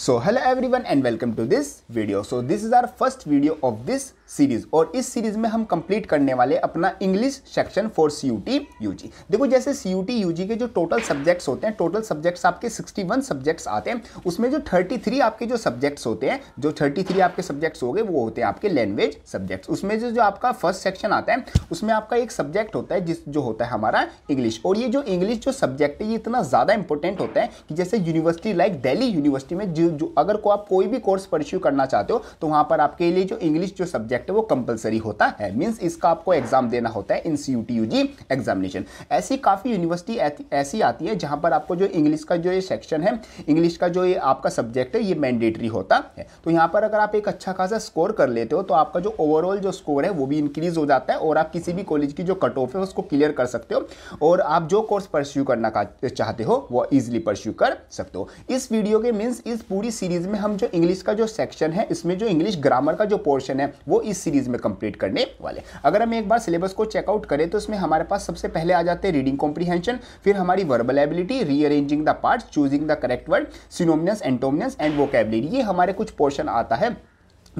so hello one and welcome to this video so this is our first video of this series और इस series में हम complete करने वाले अपना English section for C U T U G देखो जैसे C U T U G के जो टोटल सब्जेक्ट्स होते हैं टोटल सब्जेक्ट्स आपके 61 सब्जेक्ट्स आते हैं उसमें जो 33 आपके जो सब्जेक्ट्स होते हैं जो 33 आपके सब्जेक्ट्स हो गए वो होते हैं आपके लैंग्वेज सब्जेक्ट्स उसमें जो जो आपका फर्स्ट सेक्शन आता है उसमें आपका एक सब्जेक्ट होता है जिस जो होता है हमारा इंग्लिश और ये जो इंग्लिश जो सब्जेक्ट है ये इतना ज़्यादा इंपॉर्टेंट होता है कि जैसे यूनिवर्सिटी लाइक दिल्ली यूनिवर्सिटी में जो जो अगर को आप कोई भी कोर्स परस्यू करना चाहते हो तो वहां पर आपके लिए जो इंग्लिश जो सब्जेक्ट है वो कंपलसरी होता है मीन्स इसका आपको एग्जाम देना होता है in C U T U G examination ऐसी काफ़ी यूनिवर्सिटी ऐसी आती है जहाँ पर आपको जो इंग्लिश का जो ये सेक्शन है इंग्लिश का जो ये आपका सब्जेक्ट है ये मैंडेटरी होता है तो यहाँ पर अगर आप एक अच्छा खासा स्कोर कर लेते हो तो आपका जो ओवरऑल जो स्कोर है वो भी इंक्रीज हो जाता है और आप किसी भी कॉलेज की जो कट ऑफ है उसको क्लियर कर सकते हो और आप जो कोर्स परस्यू करना चाहते हो वो ईजिली परस्यू कर सकते हो इस वीडियो के मीन्स इस पूरी पूरी सीरीज में हम जो इंग्लिश का जो सेक्शन है इसमें जो इंग्लिश ग्रामर का जो पोर्शन है वो इस सीरीज में कंप्लीट करने वाले अगर हम एक बार सिलेबस को चेकआउट करें तो इसमें हमारे पास सबसे पहले आ जाते हैं रीडिंग कॉम्प्रीहेंशन फिर हमारी verbal ability rearranging the part choosing the correct word synonyms antonyms and vocabulary ये हमारे कुछ पोर्शन आता है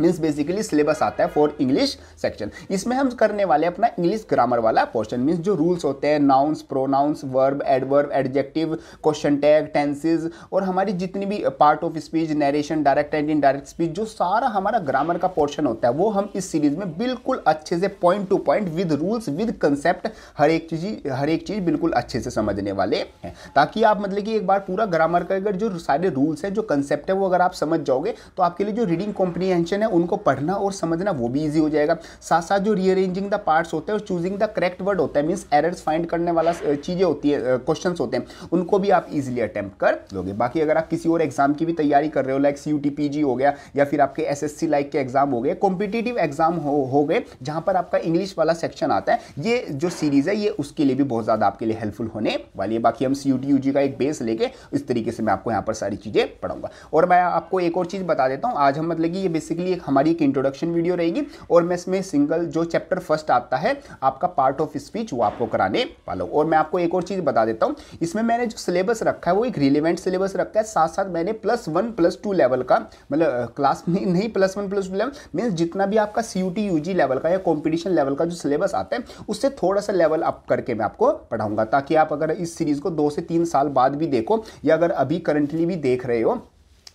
मीन्स बेसिकली सिलेबस आता है फॉर इंग्लिश सेक्शन इसमें हम करने वाले अपना इंग्लिश ग्रामर वाला पोर्शन मीन्स जो रूल्स होते हैं nouns pronouns verb adverb adjective question tag tenses और हमारी जितनी भी part of speech narration direct and indirect speech जो सारा हमारा ग्रामर का पोर्शन होता है वो हम इस सीरीज में बिल्कुल अच्छे से point to point with rules with concept हर एक चीज हर एक चीज बिल्कुल अच्छे से समझने वाले हैं ताकि आप मतलब कि एक बार पूरा ग्रामर का अगर जो सारे रूल्स हैं जो कंसेप्ट है वो अगर आप समझ जाओगे तो आपके लिए जो रीडिंग कॉम्प्रीहेंशन है उनको पढ़ना और समझना वो भी ईजी हो जाएगा साथ साथ जो रीअरेंजिंग द पार्ट्स होते हैं और चूजिंग द करेक्ट वर्ड होता है मीन्स एरर्स फाइंड करने वाला चीज़ें होती है क्वेश्चन होते हैं उनको भी आप इजिली अटैम्प्ट कर लोगे बाकी अगर आप किसी और एग्जाम की भी तैयारी कर रहे हो लाइक सी यू हो गया या फिर आपके एस एस लाइक के एग्जाम हो गए कॉम्पिटेटिव एग्जाम हो, हो गए जहाँ पर आपका इंग्लिश वाला सेक्शन आता है ये जो सीरीज़ है ये उसके लिए भी बहुत ज़्यादा आपके लिए हेल्पफुल होने वाली है बाकी हम सी यू का एक बेस लेके इस तरीके से मैं आपको यहाँ पर सारी चीज़ें पढ़ाऊंगा और मैं आपको एक और चीज़ बता देता हूँ आज हम मतलब कि ये बेसिकली की एक हमारी एक इंट्रोडक्शन वीडियो रहेगी और मैं इसमें सिंगल जो चैप्टर फर्स्ट आता है आपका पार्ट ऑफ स्पीच वो आपको कराने वाला हूँ और मैं आपको एक और चीज़ बता देता हूँ इसमें मैंने जो सिलेबस रखा है वो एक रिलेवेंट सिलेबस रखा है साथ साथ मैंने plus one plus two level का मतलब क्लास में नहीं plus one plus two level means जितना भी आपका C U T U G level का या कॉम्पिटिशन लेवल का जो सिलेबस आता है उससे थोड़ा सा लेवल अप करके मैं आपको पढ़ाऊंगा ताकि आप अगर इस सीरीज़ को दो से तीन साल बाद भी देखो या अगर अभी करंटली भी देख रहे हो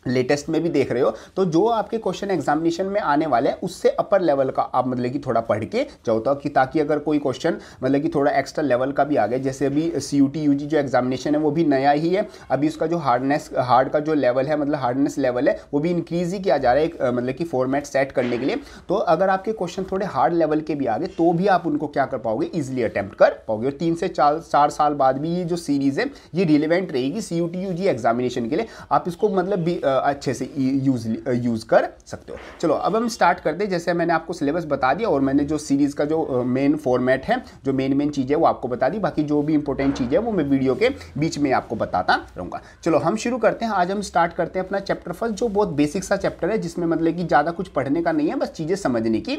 लेटेस्ट में भी देख रहे हो तो जो आपके क्वेश्चन एग्जामिनेशन में आने वाले हैं उससे अपर लेवल का आप मतलब कि थोड़ा पढ़ के जाओ तो कि ताकि अगर कोई क्वेश्चन मतलब कि थोड़ा एक्स्ट्रा लेवल का भी आ गया जैसे अभी C U T U G जो एग्जामिनेशन है वो भी नया ही है अभी उसका जो हार्डनेस हार्ड का जो लेवल है मतलब हार्डनेस लेवल है वो भी इंक्रीज ही किया जा रहा है एक मतलब कि फॉर्मेट सेट करने के लिए तो अगर आपके क्वेश्चन थोड़े हार्ड लेवल के भी आ गए तो भी आप उनको क्या कर पाओगे ईजिली अटैम्प्ट कर पाओगे और तीन से चार चार साल बाद भी ये जो सीरीज़ है ये रिलेवेंट रहेगी C U T U G examination के लिए आप इसको मतलब अच्छे से यूज यूज़ कर सकते हो चलो अब हम स्टार्ट करते हैं जैसे मैंने आपको सिलेबस बता दिया और मैंने जो सीरीज़ का जो मेन फॉर्मेट है जो मेन मेन चीज़ है वो आपको बता दी बाकी जो भी इंपॉर्टेंट चीज़ है वो मैं वीडियो के बीच में आपको बताता रहूंगा चलो हम शुरू करते हैं आज हम स्टार्ट करते हैं अपना चैप्टर फर्स्ट जो बहुत बेसिक सा चैप्टर है जिसमें मतलब कि ज़्यादा कुछ पढ़ने का नहीं है बस चीज़ें समझने की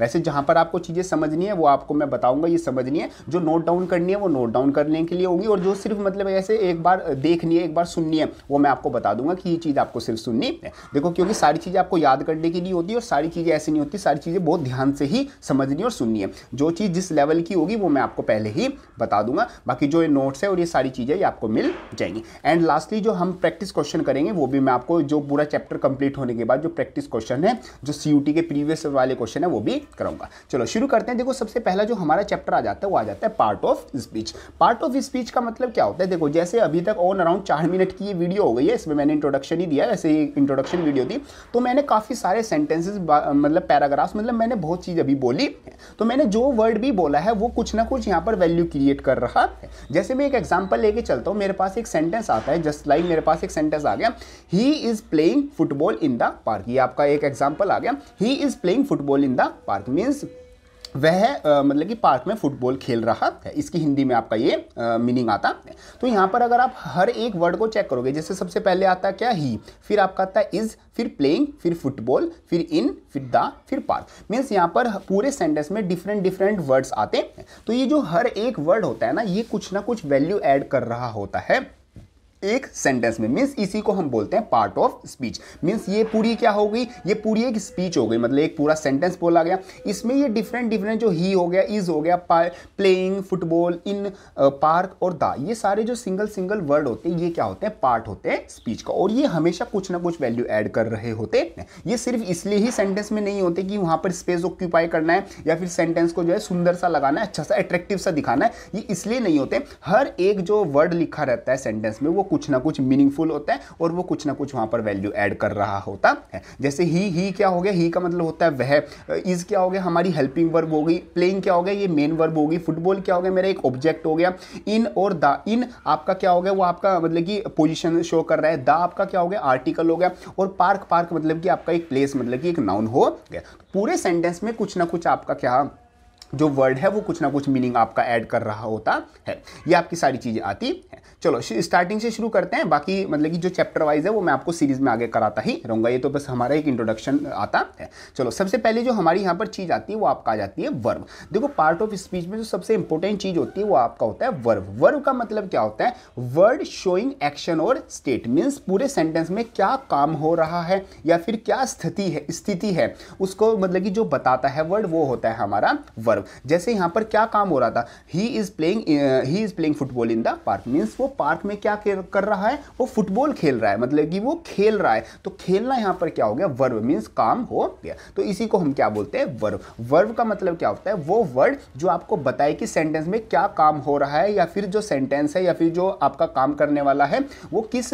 वैसे जहाँ पर आपको चीज़ें समझनी है वो आपको मैं बताऊँगा ये समझनी है जो नोट डाउन करनी है वो नोट डाउन करने के लिए होगी और जो सिर्फ मतलब ऐसे एक बार देखनी है एक बार सुननी है वो मैं आपको बता दूंगा कि ये चीज़ आपको आपको सिर्फ सुननी है देखो क्योंकि सारी चीज़ें आपको याद करने की नहीं होती और सारी चीज़ें ऐसी नहीं होती सारी चीज़ें बहुत ध्यान से ही समझनी और सुननी है जो चीज़ जिस लेवल की होगी वो मैं आपको पहले ही बता दूंगा बाकी जो ये नोट्स है और ये सारी चीज़ें ये आपको मिल जाएंगी एंड लास्टली जो हम प्रैक्टिस क्वेश्चन करेंगे वो भी मैं आपको जो पूरा चैप्टर कंप्लीट होने के बाद जो प्रैक्टिस क्वेश्चन है जो सी के प्रीवियस वाले क्वेश्चन है वो भी कराऊंगा चलो शुरू करते हैं देखो सबसे पहला जो हमारा चैप्टर आ जाता है वो आ जाता है part of speech part of speech का मतलब क्या होता है देखो जैसे अभी तक ऑन अराउंड चार मिनट की ये वीडियो हो गई है इसमें मैंने इंट्रोडक्शन ही दिया ऐसे ही इंट्रोडक्शन वीडियो थी तो मैंने काफ़ी सारे सेंटेंसेस मतलब पैराग्राफ्स मतलब मैंने बहुत चीज़ अभी बोली तो मैंने जो वर्ड भी बोला है वो कुछ ना कुछ यहाँ पर वैल्यू क्रिएट कर रहा है जैसे मैं एक एग्जाम्पल लेके चलता हूँ मेरे पास एक सेंटेंस आता है जस्ट लाइक मेरे पास एक सेंटेंस आ गया he is playing football in the park ये आपका एक एग्जाम्पल आ गया he is playing football in the park means वह मतलब कि पार्क में फुटबॉल खेल रहा है इसकी हिंदी में आपका ये मीनिंग आता है तो यहाँ पर अगर आप हर एक वर्ड को चेक करोगे जैसे सबसे पहले आता है क्या ही फिर आपका आता है इज़ फिर प्लेइंग फिर फुटबॉल फिर इन फिर द फिर पार्क मीन्स यहाँ पर पूरे सेंटेंस में डिफरेंट डिफरेंट वर्ड्स आते हैं तो ये जो हर एक वर्ड होता है ना ये कुछ ना कुछ वैल्यू एड कर रहा होता है एक सेंटेंस में मीन्स इसी को हम बोलते हैं पार्ट ऑफ स्पीच मीन्स ये पूरी क्या हो गई ये पूरी एक स्पीच हो गई मतलब एक पूरा सेंटेंस बोला गया इसमें ये डिफरेंट डिफरेंट जो ही हो गया इज हो गया प्लेइंग फुटबॉल इन पार्क और द ये सारे जो सिंगल सिंगल वर्ड होते हैं ये क्या होते हैं पार्ट होते हैं स्पीच का और ये हमेशा कुछ ना कुछ वैल्यू एड कर रहे होते हैं ये सिर्फ इसलिए ही सेंटेंस में नहीं होते कि वहाँ पर स्पेस ऑक्यूपाई करना है या फिर सेंटेंस को जो है सुंदर सा लगाना है अच्छा सा एट्रेक्टिव सा दिखाना है ये इसलिए नहीं होते हर एक जो वर्ड लिखा रहता है सेंटेंस में वो कुछ ना कुछ मीनिंगफुल होता है और वो कुछ ना कुछ वहां पर वैल्यू ऐड कर रहा होता है जैसे ही ही क्या हो गया ही का मतलब होता है वह इज़ क्या हो गया हमारी हेल्पिंग वर्ब होगी प्लेइंग क्या हो गया ये मेन वर्ब होगी फुटबॉल क्या हो गया मेरा एक ऑब्जेक्ट हो गया इन और द इन आपका क्या हो गया वो आपका मतलब कि पोजिशन शो कर रहा है द आपका क्या हो गया आर्टिकल हो गया और पार्क पार्क मतलब कि आपका एक प्लेस मतलब कि एक नाउन हो गया तो पूरे सेंटेंस में कुछ ना कुछ आपका क्या जो वर्ड है वो कुछ ना कुछ मीनिंग आपका ऐड कर रहा होता है ये आपकी सारी चीज़ें आती हैं चलो स्टार्टिंग से शुरू करते हैं बाकी मतलब कि जो चैप्टर वाइज है वो मैं आपको सीरीज़ में आगे कराता ही रहूँगा ये तो बस हमारा एक इंट्रोडक्शन आता है चलो सबसे पहले जो हमारी यहाँ पर चीज़ आती है वो आपका आ जाती है वर्व देखो पार्ट ऑफ स्पीच में जो सबसे इंपॉर्टेंट चीज़ होती है वो आपका होता है वर्व वर्व का मतलब क्या होता है वर्ड शोइंग एक्शन और स्टेट मीन्स पूरे सेंटेंस में क्या काम हो रहा है या फिर क्या स्थिति है स्थिति है उसको मतलब कि जो बताता है वर्ड वो होता है हमारा वर्व पार्क जैसे यहाँ पर क्या काम हो रहा था he is playing he is playing football in the park means वो पार्क में क्या कर रहा है वो फुटबॉल खेल रहा है मतलब कि वो खेल रहा है तो खेलना यहाँ पर क्या हो गया वर्व मीन्स काम हो गया तो इसी को हम क्या बोलते हैं वर्व वर्व का मतलब क्या होता है वो वर्ड जो आपको बताए कि सेंटेंस में क्या काम हो रहा है या फिर जो सेंटेंस है या फिर जो आपका काम करने वाला है वो किस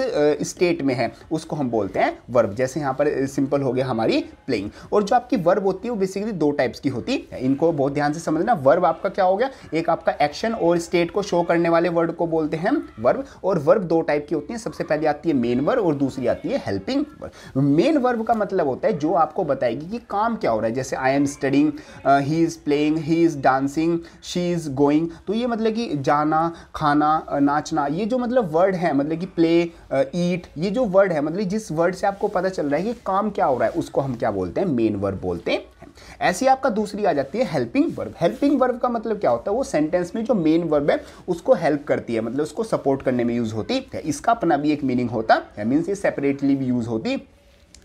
स्टेट uh, में है उसको हम बोलते हैं वर्ब जैसे यहाँ पर सिंपल uh, हो गया हमारी प्लेइंग और जो आपकी वर्ब होती है वो बेसिकली दो टाइप्स की होती है इनको बहुत ध्यान से समझना वर्ब आपका क्या हो गया एक आपका एक्शन और स्टेट को शो करने वाले वर्ड को बोलते हैं वर्ब और वर्ब दो टाइप की होती है सबसे पहले आती है मेन वर्ब और दूसरी आती है हेल्पिंग वर्ब मेन वर्ब का मतलब होता है जो आपको बताएगी कि काम क्या हो रहा है जैसे I am studying he is playing he is dancing she is going तो ये मतलब कि जाना खाना uh, नाचना ये जो मतलब वर्ड है मतलब कि प्ले ईट uh, ये जो वर्ड है मतलब जिस वर्ड से आपको पता चल रहा है कि काम क्या हो रहा है उसको हम क्या बोलते हैं मेन वर्ब बोलते हैं ऐसी आपका दूसरी आ जाती है हेल्पिंग वर्ब हेल्पिंग वर्ब का मतलब क्या होता है वो सेंटेंस में जो मेन वर्ब है उसको हेल्प करती है मतलब उसको सपोर्ट करने में यूज होती है इसका अपना भी एक मीनिंग होता है मीन्स ये सेपरेटली भी यूज होती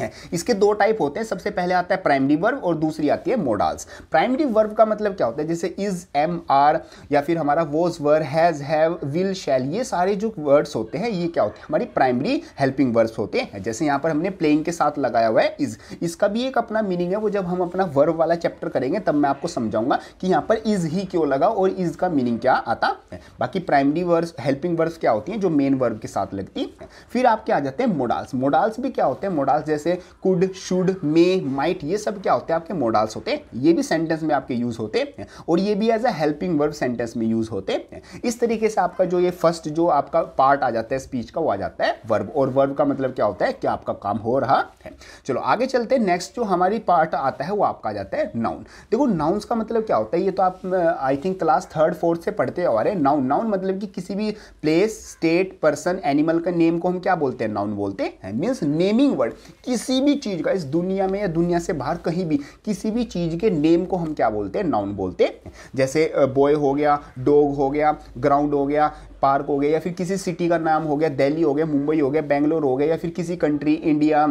हैं इसके दो टाइप होते हैं सबसे पहले आता है प्राइमरी वर्ब और दूसरी आती है मोडाल्स प्राइमरी वर्ब का मतलब क्या होता है जैसे इज एम आर या फिर हमारा was were has have will shall ये सारे जो वर्ड्स होते हैं ये क्या होते हैं हमारी प्राइमरी हेल्पिंग वर्ब्स होते हैं जैसे यहाँ पर हमने प्लेइंग के साथ लगाया हुआ है इज इसका भी एक अपना मीनिंग है वो जब हम अपना वर्ब वाला चैप्टर करेंगे तब मैं आपको समझाऊंगा कि यहाँ पर इज ही क्यों लगा और इज का मीनिंग क्या आता है बाकी प्राइमरी वर्ब्स हेल्पिंग वर्ब्स क्या होती हैं जो मेन वर्ब के साथ लगती है फिर आपके आ जाते हैं मोडाल्स मोडाल्स भी क्या होते हैं मोडाल्स जैसे जैसे कुड शुड मे माइट ये सब क्या होते हैं आपके मोडाल्स होते हैं ये भी सेंटेंस में आपके यूज होते हैं और ये भी as a helping verb sentence में यूज होते हैं इस तरीके से आपका जो ये फर्स्ट जो आपका पार्ट आ जाता है स्पीच का वो आ जाता है वर्ब और वर्ब का मतलब क्या होता है क्या आपका काम हो रहा है चलो आगे चलते हैं नेक्स्ट जो हमारी पार्ट आता है वो आपका आ जाता है नाउन देखो नाउन्स का मतलब क्या होता है ये तो आप I think class third fourth से पढ़ते आ रहे नाउन नाउन मतलब कि किसी भी प्लेस स्टेट पर्सन एनिमल का नेम को हम क्या बोलते हैं नाउन बोलते हैं मीन्स नेमिंग वर्ड किस किसी भी चीज़ का इस दुनिया में या दुनिया से बाहर कहीं भी किसी भी चीज़ के नेम को हम क्या बोलते हैं नाउन बोलते हैं जैसे बॉय हो गया डॉग हो गया ग्राउंड हो गया पार्क हो गया या फिर किसी सिटी का नाम हो गया दिल्ली हो गया मुंबई हो गया बेंगलोर हो गया या फिर किसी कंट्री इंडिया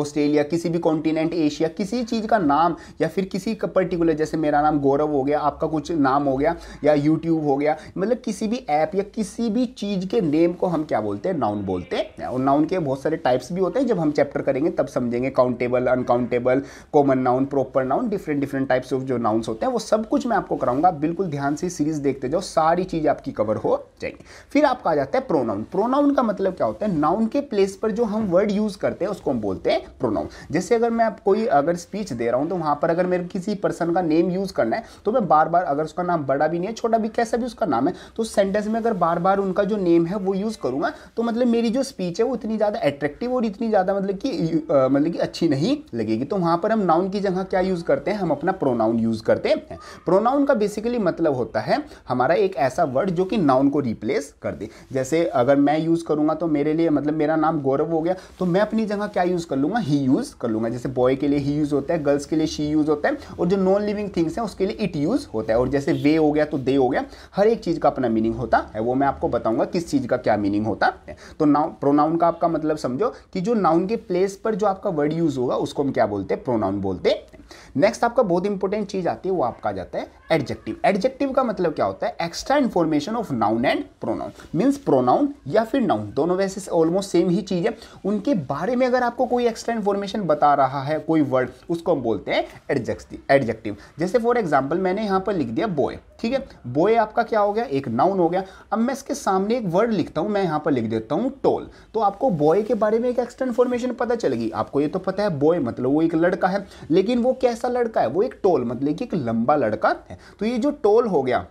ऑस्ट्रेलिया किसी भी कॉन्टिनेंट एशिया किसी चीज़ का नाम या फिर किसी का पर्टिकुलर जैसे मेरा नाम गौरव हो गया आपका कुछ नाम हो गया या यूट्यूब हो गया मतलब किसी भी ऐप या किसी भी चीज़ के नेम को हम क्या बोलते हैं नाउन बोलते हैं और नाउन के बहुत सारे टाइप्स भी होते हैं जब हम चैप्टर करेंगे तब समझेंगे countable uncountable common noun proper noun different different types of जो नाउन्स होते हैं वो सब कुछ मैं आपको कराऊंगा बिल्कुल ध्यान से सीरीज देखते जाओ सारी चीज़ आपकी कवर हो जाएगी फिर आपका आ जाता है प्रोनाउन प्रोनाउन का मतलब क्या होता है नाउन के प्लेस पर जो हम वर्ड यूज़ करते हैं उसको हम बोलते हैं प्रोनाउन जैसे अगर मैं कोई अगर स्पीच दे रहा हूँ तो वहाँ पर अगर मेरे किसी पर्सन का नेम यूज़ करना है तो मैं बार बार अगर उसका नाम बड़ा भी नहीं है छोटा भी कैसा भी उसका नाम है तो सेंटेंस में अगर बार बार उनका जो नेम है वो यूज़ करूँगा तो मतलब मेरी जो स्पीच है वो इतनी ज़्यादा एट्रैक्टिव और इतनी ज़्यादा मतलब कि मतलब कि अच्छी नहीं लगेगी तो वहाँ पर हम नाउन की जगह क्या यूज़ करते हैं हम अपना प्रोनाउन यूज़ करते हैं प्रोनाउन का बेसिकली मतलब होता है हमारा एक ऐसा वर्ड जो कि नाउन को रिप्लेस कर दे जैसे अगर मैं यूज़ करूँगा तो मेरे लिए मतलब मेरा नाम गौरव हो गया तो मैं अपनी जगह क्या यूज़ कर लूँगा लूँगा ही यूज़ कर लूँगा जैसे बॉय के लिए ही यूज़ होता है गर्ल्स के लिए शी यूज़ होता है और जो नॉन लिविंग थिंग्स है उसके लिए इट यूज़ होता है और जैसे वे हो गया तो दे हो गया हर एक चीज़ का अपना मीनिंग होता है वो मैं आपको बताऊंगा किस चीज़ का क्या मीनिंग होता है तो नाउ प्रोनाउन का आपका मतलब समझो कि जो नाउन के प्लेस पर जो आपका वर्ड यूज़ होगा उसको हम क्या बोलते हैं प्रोनाउन बोलते हैं नेक्स्ट आपका बहुत इंपॉर्टेंट चीज़ आती है वो आपका आ जाता है एडजेक्टिव एडजेक्टिव का मतलब क्या होता है extra information of noun and pronoun means pronoun या फिर नाउन दोनों वैसे ऑलमोस्ट सेम ही चीज़ है उनके बारे में अगर आपको कोई एक्सटेंट फॉर्मेशन बता रहा है कोई वर्ड उसको हम बोलते हैं एडजेक्टिव जैसे फॉर एग्जाम्पल मैंने यहाँ पर लिख दिया बॉय ठीक है बॉय आपका क्या हो गया एक नाउन हो गया अब मैं इसके सामने एक वर्ड लिखता हूँ मैं यहाँ पर लिख देता हूँ टोल तो आपको बॉय के बारे में एक एक्सटेंट फॉर्मेशन पता चलेगी आपको ये तो पता है बॉय मतलब वो एक लड़का है लेकिन वो कैसा लड़का है वो एक टोल मतलब कि एक लंबा लड़का है तो ये जो टोल हो गया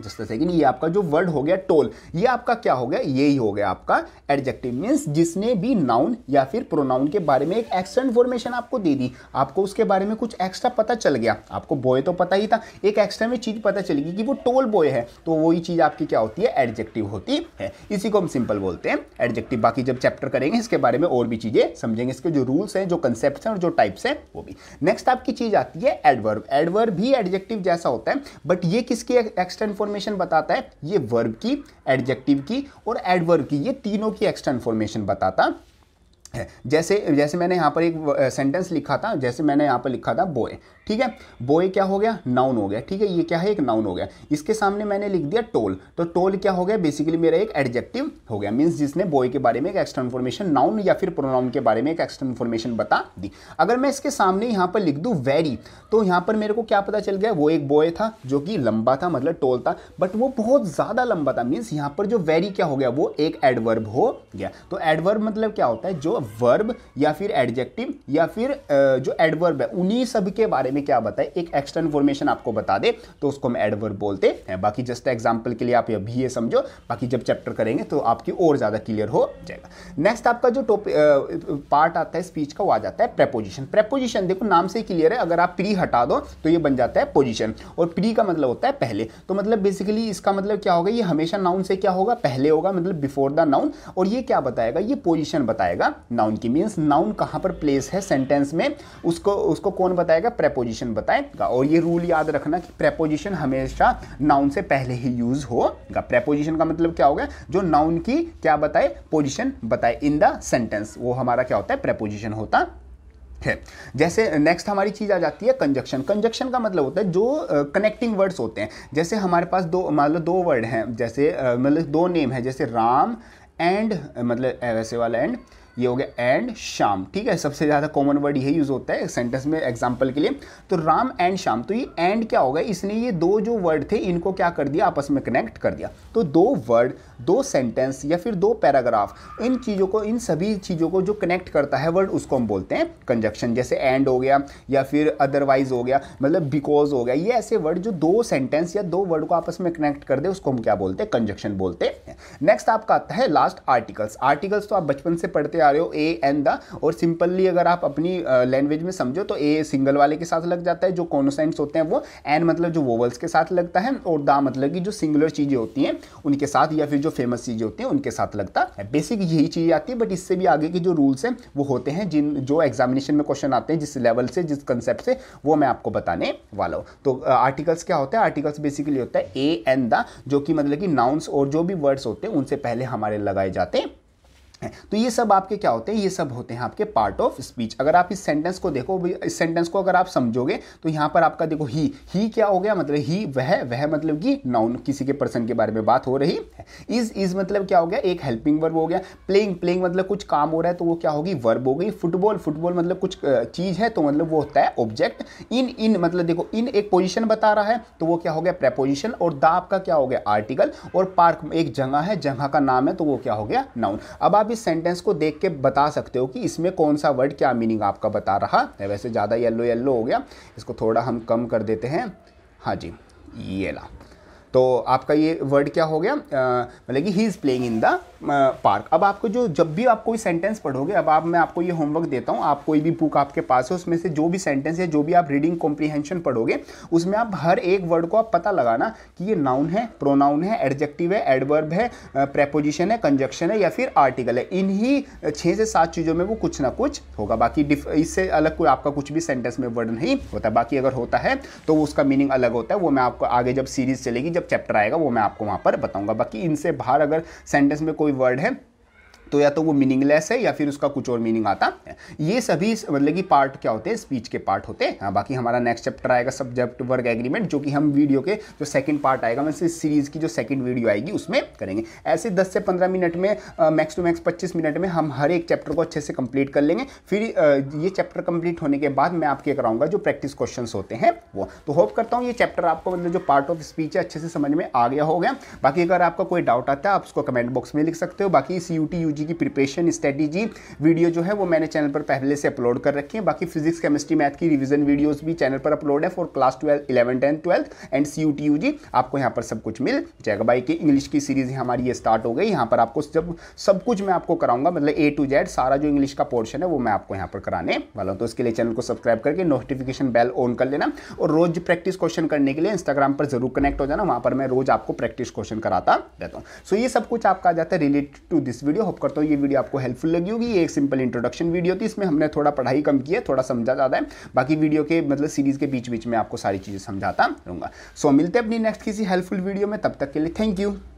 जस्ट कि ये आपका जो वर्ड हो गया टोल ये आपका क्या हो गया ये ही हो गया आपका एडजेक्टिव मीन्स जिसने भी नाउन या फिर प्रोनाउन के बारे में एक एक्स्ट्रा इन्फॉर्मेशन आपको दे दी आपको उसके बारे में कुछ एक्स्ट्रा पता चल गया आपको बॉय तो पता ही था एक एक्स्ट्रा में चीज़ पता चलेगी कि वो टोल बॉय है तो वही चीज़ आपकी क्या होती है एडजेक्टिव होती है इसी को हम सिंपल बोलते हैं एडजेक्टिव बाकी जब चैप्टर करेंगे इसके बारे में और भी चीज़ें समझेंगे इसके जो रूल्स हैं जो कंसेप्ट हैं और जो टाइप्स हैं वो भी नेक्स्ट आपकी चीज़ आती है एडवर्ब एडवर्ब भी एडजेक्टिव जैसा होता है बट ये किसकी एक्स्ट्रा इन्फॉर्मेशन बताता है ये वर्ब की एडजेक्टिव की और एडवर्ब की ये तीनों की एक्स्ट्रा इन्फॉर्मेशन बताता है जैसे जैसे मैंने यहाँ पर एक सेंटेंस लिखा था जैसे मैंने यहाँ पर लिखा था बोए ठीक है बोए क्या हो गया नाउन हो गया ठीक है ये क्या है एक नाउन हो गया इसके सामने मैंने लिख दिया टोल तो टोल क्या हो गया बेसिकली मेरा एक एडजेक्टिव हो गया मीन्स जिसने बोए के बारे में एक एक्स्ट्रा इन्फॉर्मेशन नाउन या फिर प्रोनाउन के बारे में एक एक्स्ट्रा इन्फॉर्मेशन बता दी अगर मैं इसके सामने यहाँ पर लिख दूँ वेरी तो यहाँ पर मेरे को क्या पता चल गया वो एक बोए था जो कि लंबा था मतलब टोल था बट वो बहुत ज़्यादा लंबा था मीन्स यहाँ पर जो वेरी क्या हो गया वो एक एडवर्ब हो गया तो एडवर्ब मतलब क्या होता है जो वर्ब या फिर एडजेक्टिव या फिर जो एडवर्ब है उन्हीं सब के बारे में क्या बताए एक एक्स्ट्रा इन्फॉर्मेशन आपको बता दे तो उसको हम एडवर्ब बोलते हैं बाकी जस्ट एग्जाम्पल के लिए आप अभी ये समझो बाकी जब चैप्टर करेंगे तो आपकी और ज़्यादा क्लियर हो जाएगा नेक्स्ट आपका जो टॉपिक पार्ट आता है स्पीच का वो आ जाता है प्रेपोजिशन प्रेपोजिशन देखो नाम से क्लियर है अगर आप प्री हटा दो तो ये बन जाता है पोजिशन और प्री का मतलब होता है पहले तो मतलब बेसिकली इसका मतलब क्या होगा ये हमेशा नाउन से क्या होगा पहले होगा मतलब बिफोर द नाउन और ये क्या बताएगा ये पोजिशन बताएगा नाउन की मीन्स नाउन कहाँ पर प्लेस है सेंटेंस में उसको उसको कौन बताएगा प्रेपोजिशन बताएगा और ये रूल याद रखना कि प्रेपोजिशन हमेशा नाउन से पहले ही यूज़ होगा प्रेपोजिशन का मतलब क्या होगा जो नाउन की क्या बताए पोजिशन बताए इन द सेंटेंस वो हमारा क्या होता है प्रेपोजिशन होता है जैसे नेक्स्ट हमारी चीज़ आ जाती है कंजक्शन कंजक्शन का मतलब होता है जो कनेक्टिंग uh, वर्ड्स होते हैं जैसे हमारे पास दो मान लो दो वर्ड हैं जैसे uh, मतलब दो नेम है जैसे राम एंड मतलब वैसे वाला एंड ये हो गया एंड शाम ठीक है सबसे ज़्यादा कॉमन वर्ड यही यूज़ होता है सेंटेंस में एग्जाम्पल के लिए तो राम एंड शाम तो ये एंड क्या होगा इसने ये दो जो वर्ड थे इनको क्या कर दिया आपस में कनेक्ट कर दिया तो दो वर्ड दो सेंटेंस या फिर दो पैराग्राफ इन चीज़ों को इन सभी चीज़ों को जो कनेक्ट करता है वर्ड उसको हम बोलते हैं कंजक्शन जैसे एंड हो गया या फिर अदरवाइज हो गया मतलब बिकॉज हो गया ये ऐसे वर्ड जो दो सेंटेंस या दो वर्ड को आपस में कनेक्ट कर दे उसको हम क्या बोलते हैं कंजक्शन बोलते हैं नेक्स्ट आपका आता है लास्ट आर्टिकल्स आर्टिकल्स तो आप बचपन से पढ़ते जा रहे हो ए एंड द और सिंपली अगर आप अपनी लैंग्वेज में समझो तो ए सिंगल वाले के साथ लग जाता है जो कॉन्सेंट्स होते हैं वो एन मतलब जो वोवल्स के साथ लगता है और द मतलब कि जो सिंगुलर चीज़ें होती हैं उनके साथ या फिर जो फेमस चीज़ें होती हैं उनके साथ लगता है बेसिक यही चीज़ आती है बट इससे भी आगे के जो रूल्स हैं वो होते हैं जिन जो एग्जामिनेशन में क्वेश्चन आते हैं जिस लेवल से जिस कंसेप्ट से वो मैं आपको बताने वाला हूँ तो आर्टिकल्स क्या होते हैं आर्टिकल्स बेसिकली होता है ए एंड द जो कि मतलब कि नाउन्स और जो भी वर्ड्स होते हैं उनसे पहले हमारे लगाए जाते हैं है तो ये सब आपके क्या होते हैं ये सब होते हैं आपके पार्ट ऑफ स्पीच अगर आप इस सेंटेंस को देखो इस सेंटेंस को अगर आप समझोगे तो यहाँ पर आपका देखो ही ही क्या हो गया मतलब ही वह वह मतलब कि नाउन किसी के पर्सन के बारे में बात हो रही है इज इज मतलब क्या हो गया एक हेल्पिंग वर्ब हो गया प्लेइंग प्लेइंग मतलब कुछ काम हो रहा है तो वो क्या होगी वर्ब हो गई फुटबॉल फुटबॉल मतलब कुछ चीज़ है तो मतलब वो होता है ऑब्जेक्ट इन इन मतलब देखो इन एक पोजिशन बता रहा है तो वो क्या हो गया प्रेपोजिशन और द आपका क्या हो गया आर्टिकल और पार्क एक जगह है जगह का नाम है तो वो क्या हो गया नाउन अब आप इस सेंटेंस को देख के बता सकते हो कि इसमें कौन सा वर्ड क्या मीनिंग आपका बता रहा है वैसे ज़्यादा येल्लो येल्लो हो गया इसको थोड़ा हम कम कर देते हैं हाँ जी ये ला तो आपका ये वर्ड क्या हो गया मतलब कि he is playing in the park अब आपको जो जब भी आप कोई सेंटेंस पढ़ोगे अब आप मैं आपको ये होमवर्क देता हूँ आप कोई भी बुक आपके पास है उसमें से जो भी सेंटेंस या जो भी आप रीडिंग कॉम्प्रीहेंशन पढ़ोगे उसमें आप हर एक वर्ड को आप पता लगाना कि ये नाउन है प्रोनाउन है एडजेक्टिव है एडवर्ब है प्रेपोजिशन है कंजक्शन है या फिर आर्टिकल है इन्हीं छः से सात चीज़ों में वो कुछ ना कुछ होगा बाकी इससे अलग कोई आपका कुछ भी सेंटेंस में वर्ड नहीं होता बाकी अगर होता है तो उसका मीनिंग अलग होता है वो मैं आपको आगे जब सीरीज चलेगी जब चैप्टर आएगा वो मैं आपको वहाँ पर बताऊँगा बाकी इनसे बाहर अगर सेंटेंस में कोई कोई वर्ड है तो या तो वो मीनिंगलेस है या फिर उसका कुछ और मीनिंग आता है ये सभी मतलब कि पार्ट क्या होते हैं स्पीच के पार्ट होते हैं हाँ बाकी हमारा नेक्स्ट चैप्टर आएगा सब्जेक्ट वर्ग एग्रीमेंट जो कि हम वीडियो के जो सेकंड पार्ट आएगा मैं इस सीरीज़ की जो सेकंड वीडियो आएगी उसमें करेंगे ऐसे दस से पंद्रह मिनट में मैक्स टू मैक्स पच्चीस मिनट में हम हर एक चैप्टर को अच्छे से कंप्लीट कर लेंगे फिर uh, ये चैप्टर कंप्लीट होने के बाद मैं आपके कराऊंगा जो प्रैक्टिस क्वेश्चन होते हैं वो तो होप करता हूँ ये चैप्टर आपको मतलब जो पार्ट ऑफ स्पीच है अच्छे से समझ में आ गया हो गया बाकी अगर आपका कोई डाउट आता है आप उसको कमेंट बॉक्स में लिख सकते हो बाकी सी यू टी यूजीसी की प्रिपेशन स्ट्रेटेजी वीडियो जो है वो मैंने चैनल पर पहले से अपलोड कर रखी है बाकी फिजिक्स केमिस्ट्री मैथ की रिविजन वीडियोज भी चैनल पर अपलोड है for class twelfth eleven tenth twelfth and C U आपको यहाँ पर सब कुछ मिल जाएगा बाई की इंग्लिश की सीरीज हमारी ये स्टार्ट हो गई यहाँ पर आपको जब सब कुछ मैं आपको कराऊंगा मतलब ए टू जेड सारा जो इंग्लिश का पोर्शन है वो मैं आपको यहाँ पर कराने वाला हूँ तो इसके लिए चैनल को सब्सक्राइब करके नोटिफिकेशन बेल ऑन कर लेना और रोज प्रैक्टिस क्वेश्चन करने के लिए इंस्टाग्राम पर जरूर कनेक्ट हो जाना वहाँ पर मैं रोज आपको प्रैक्टिस क्वेश्चन कराता रहता हूँ सो so ये सब कुछ आपका आ जाता है related to this video hope करता हूँ ये वीडियो आपको हेल्पफुल लगी होगी एक सिंपल इंट्रोडक्शन वीडियो थी इसमें हमने थोड़ा पढ़ाई कम की है थोड़ा समझा ज़्यादा है बाकी वीडियो के मतलब सीरीज़ के बीच बीच में आपको सारी चीज़ें समझाता रहूँगा सो मिलते हैं अपनी नेक्स्ट किसी हेल्पफुल वीडियो में तब तक के लिए थैंक यू